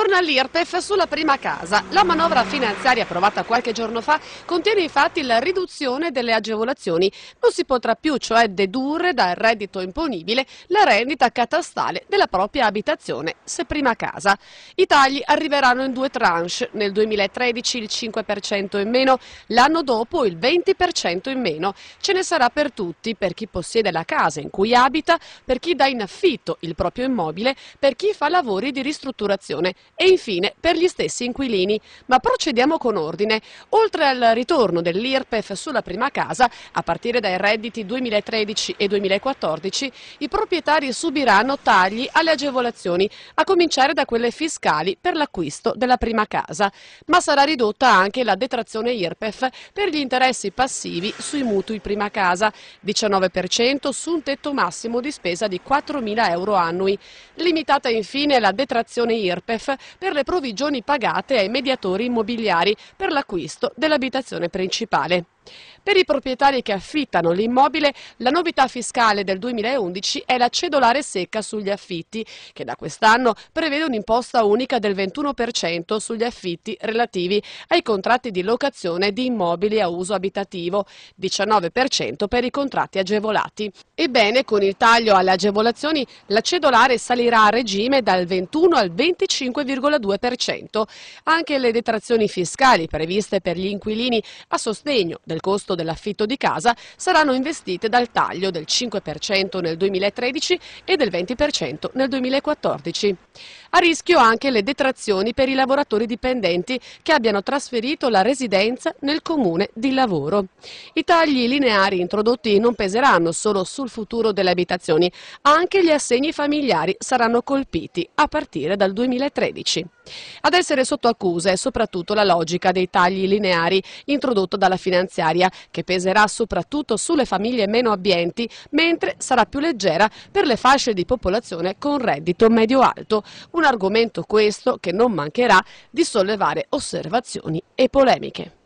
Torna l'IRPEF sulla prima casa. La manovra finanziaria approvata qualche giorno fa contiene infatti la riduzione delle agevolazioni. Non si potrà più cioè dedurre dal reddito imponibile la rendita catastale della propria abitazione se prima casa. I tagli arriveranno in due tranche, nel 2013 il 5% in meno, l'anno dopo il 20% in meno. Ce ne sarà per tutti, per chi possiede la casa in cui abita, per chi dà in affitto il proprio immobile, per chi fa lavori di ristrutturazione e infine per gli stessi inquilini. Ma procediamo con ordine. Oltre al ritorno dell'IRPEF sulla prima casa, a partire dai redditi 2013 e 2014, i proprietari subiranno tagli alle agevolazioni, a cominciare da quelle fiscali per l'acquisto della prima casa. Ma sarà ridotta anche la detrazione IRPEF per gli interessi passivi sui mutui prima casa, 19% su un tetto massimo di spesa di 4.000 euro annui. Limitata infine la detrazione IRPEF per le provvigioni pagate ai mediatori immobiliari per l'acquisto dell'abitazione principale. Per i proprietari che affittano l'immobile, la novità fiscale del 2011 è la cedolare secca sugli affitti, che da quest'anno prevede un'imposta unica del 21% sugli affitti relativi ai contratti di locazione di immobili a uso abitativo, 19% per i contratti agevolati. Ebbene, con il taglio alle agevolazioni, la cedolare salirà a regime dal 21 al 25,2%. Anche le detrazioni fiscali previste per gli inquilini a sostegno del del costo dell'affitto di casa saranno investite dal taglio del 5% nel 2013 e del 20% nel 2014. A rischio anche le detrazioni per i lavoratori dipendenti che abbiano trasferito la residenza nel comune di lavoro. I tagli lineari introdotti non peseranno solo sul futuro delle abitazioni, anche gli assegni familiari saranno colpiti a partire dal 2013. Ad essere sotto accusa è soprattutto la logica dei tagli lineari introdotto dalla finanziaria, che peserà soprattutto sulle famiglie meno abbienti, mentre sarà più leggera per le fasce di popolazione con reddito medio-alto. Un argomento questo che non mancherà di sollevare osservazioni e polemiche.